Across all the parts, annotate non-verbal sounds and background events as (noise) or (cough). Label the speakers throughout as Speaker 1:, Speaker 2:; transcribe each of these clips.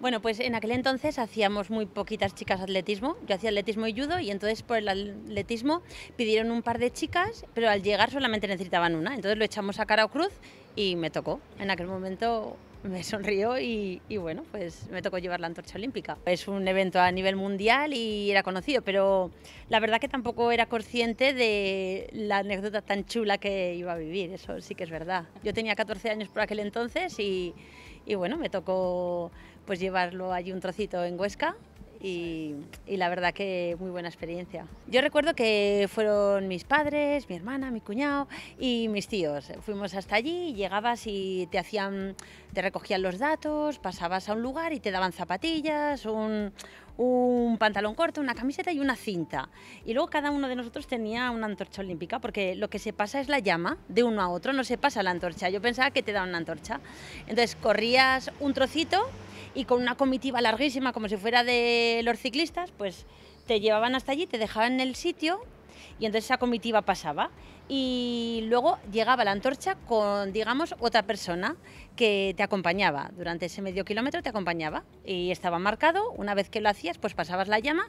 Speaker 1: Bueno, pues en aquel entonces hacíamos muy poquitas chicas atletismo. Yo hacía atletismo y judo y entonces por el atletismo pidieron un par de chicas, pero al llegar solamente necesitaban una. Entonces lo echamos a cara o cruz y me tocó. En aquel momento me sonrió y, bueno, pues me tocó llevar la antorcha olímpica. Es un evento a nivel mundial y era conocido, pero la verdad que tampoco era consciente de la anécdota tan chula que iba a vivir, eso sí que es verdad. Yo tenía 14 años por aquel entonces y bueno, me tocó pues llevarlo allí un trocito en Huesca y, la verdad que muy buena experiencia. Yo recuerdo que fueron mis padres, mi hermana, mi cuñado y mis tíos. Fuimos hasta allí, llegabas y te hacían, te recogían los datos, pasabas a un lugar y te daban zapatillas, un, un pantalón corto, una camiseta y una cinta. Y luego cada uno de nosotros tenía una antorcha olímpica, porque lo que se pasa es la llama de uno a otro, no se pasa la antorcha. Yo pensaba que te daban una antorcha. Entonces corrías un trocito y con una comitiva larguísima como si fuera de los ciclistas, pues te llevaban hasta allí, te dejaban en el sitio y entonces esa comitiva pasaba y luego llegaba la antorcha con, digamos, otra persona que te acompañaba. Durante ese medio kilómetro te acompañaba y estaba marcado. Una vez que lo hacías, pues pasabas la llama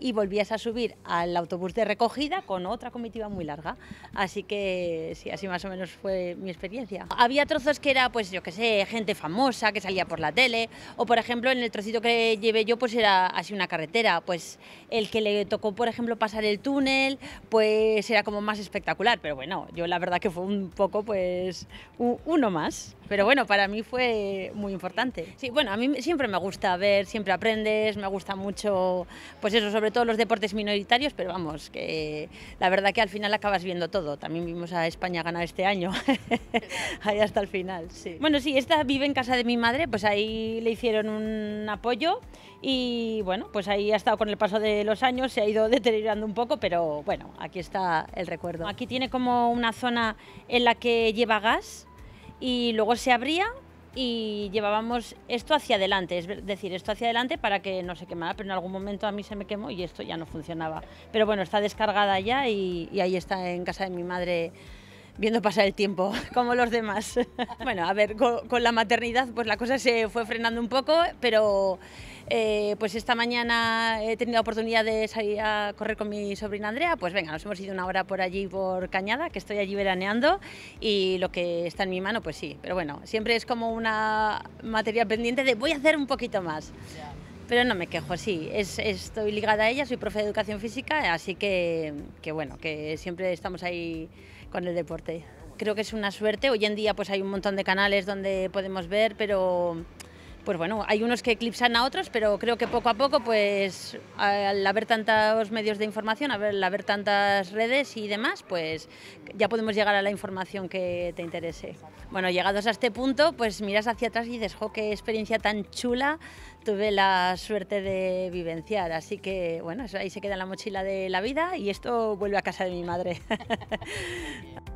Speaker 1: y volvías a subir al autobús de recogida con otra comitiva muy larga. Así que sí, así más o menos fue mi experiencia. Había trozos que era, pues yo qué sé, gente famosa que salía por la tele o, por ejemplo, en el trocito que llevé yo, pues era así una carretera. Pues el que le tocó, por ejemplo, pasar el túnel pues era como más espectacular. Pero bueno, yo la verdad que fue un poco, pues, uno más. Pero bueno, para mí fue muy importante. Sí, bueno, a mí siempre me gusta ver, siempre aprendes, me gusta mucho, pues eso, sobre todo los deportes minoritarios, pero vamos, que la verdad que al final acabas viendo todo. También vimos a España ganar este año, (laughs) ahí hasta el final, sí. Bueno, sí, esta vive en casa de mi madre, pues ahí le hicieron un apoyo y bueno, pues ahí ha estado con el paso de los años, se ha ido deteriorando un poco, pero bueno, aquí está el recuerdo. Aquí tiene como una zona en la que lleva gas y luego se abría y llevábamos esto hacia adelante, es decir, esto hacia adelante para que no se quemara, pero en algún momento a mí se me quemó y esto ya no funcionaba. Pero bueno, está descargada ya y, y ahí está en casa de mi madre viendo pasar el tiempo, (laughs) como los demás. (laughs) bueno, a ver, con, la maternidad pues la cosa se fue frenando un poco, pero eh, pues esta mañana he tenido oportunidad de salir a correr con mi sobrina Andrea, pues venga, nos hemos ido una hora por allí, por Cañada, que estoy allí veraneando, y lo que está en mi mano, pues sí, pero bueno, siempre es como una materia pendiente de voy a hacer un poquito más. pero no me quejo, sí, es, estoy ligada a ella, soy profe de educación física, así que, que bueno, que siempre estamos ahí con el deporte. Creo que es una suerte. Hoy en día pues hay un montón de canales donde podemos ver, pero pues bueno, hay unos que eclipsan a otros, pero creo que poco a poco, pues al haber tantos medios de información, al haber tantas redes y demás, pues ya podemos llegar a la información que te interese. Bueno, llegados a este punto, pues miras hacia atrás y dices, jo, qué experiencia tan chula tuve la suerte de vivenciar. Así que, bueno, ahí se queda la mochila de la vida y esto vuelve a casa de mi madre. (laughs)